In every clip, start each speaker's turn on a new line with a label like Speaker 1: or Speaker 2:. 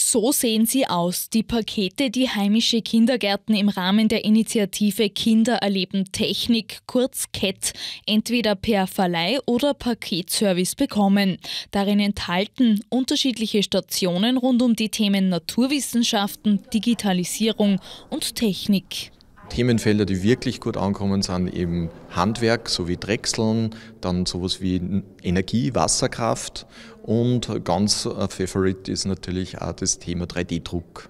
Speaker 1: So sehen sie aus, die Pakete, die heimische Kindergärten im Rahmen der Initiative Kinder erleben Technik, kurz CAT, e entweder per Verleih oder Paketservice bekommen. Darin enthalten unterschiedliche Stationen rund um die Themen Naturwissenschaften, Digitalisierung und Technik.
Speaker 2: Themenfelder, die wirklich gut ankommen, sind eben Handwerk sowie Drechseln, dann sowas wie Energie, Wasserkraft und ganz ein äh, Favorite ist natürlich auch das Thema 3D-Druck.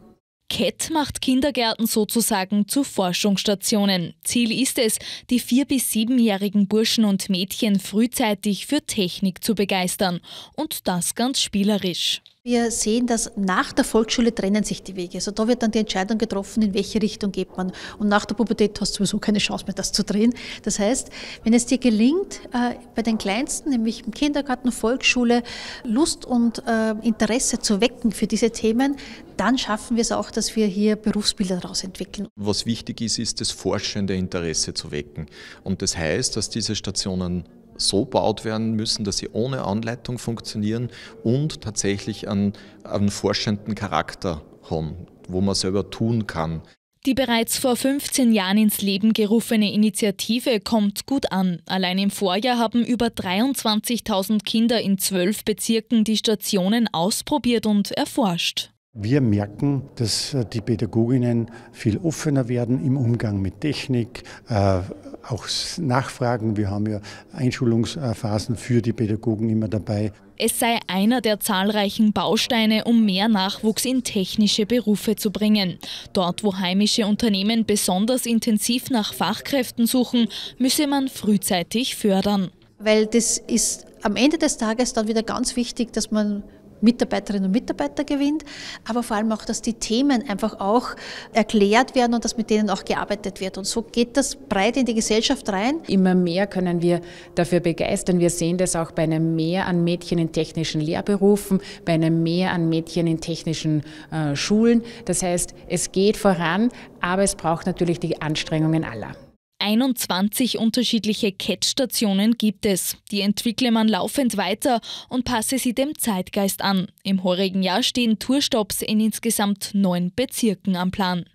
Speaker 1: CAT macht Kindergärten sozusagen zu Forschungsstationen. Ziel ist es, die vier- bis siebenjährigen Burschen und Mädchen frühzeitig für Technik zu begeistern. Und das ganz spielerisch. Wir sehen, dass
Speaker 3: nach der Volksschule trennen sich die Wege. Also da wird dann die Entscheidung getroffen, in welche Richtung geht man. Und nach der Pubertät hast du sowieso keine Chance mehr, das zu drehen. Das heißt, wenn es dir gelingt, äh, bei den Kleinsten, nämlich im Kindergarten, Volksschule, Lust und äh, Interesse zu wecken für diese Themen, dann schaffen wir es auch, dass wir hier Berufsbilder daraus entwickeln.
Speaker 2: Was wichtig ist, ist das forschende Interesse zu wecken. Und das heißt, dass diese Stationen so baut werden müssen, dass sie ohne Anleitung funktionieren und tatsächlich einen, einen forschenden Charakter haben, wo man selber tun kann.
Speaker 1: Die bereits vor 15 Jahren ins Leben gerufene Initiative kommt gut an. Allein im Vorjahr haben über 23.000 Kinder in zwölf Bezirken die Stationen ausprobiert und erforscht.
Speaker 4: Wir merken, dass die Pädagoginnen viel offener werden im Umgang mit Technik, äh, auch nachfragen. Wir haben ja Einschulungsphasen für die Pädagogen immer dabei.
Speaker 1: Es sei einer der zahlreichen Bausteine, um mehr Nachwuchs in technische Berufe zu bringen. Dort, wo heimische Unternehmen besonders intensiv nach Fachkräften suchen, müsse man frühzeitig fördern. Weil das
Speaker 3: ist am Ende des Tages dann wieder ganz wichtig, dass man Mitarbeiterinnen und Mitarbeiter gewinnt, aber vor allem auch, dass die Themen einfach auch erklärt werden und dass mit denen auch gearbeitet wird. Und so geht das breit in die Gesellschaft rein. Immer mehr können wir dafür begeistern. Wir sehen das auch bei einem Mehr an Mädchen in technischen Lehrberufen, bei einem Mehr an Mädchen in technischen äh, Schulen. Das heißt, es geht voran, aber es braucht natürlich die Anstrengungen aller.
Speaker 1: 21 unterschiedliche Catch-Stationen gibt es. Die entwickle man laufend weiter und passe sie dem Zeitgeist an. Im heurigen Jahr stehen Tourstops in insgesamt neun Bezirken am Plan.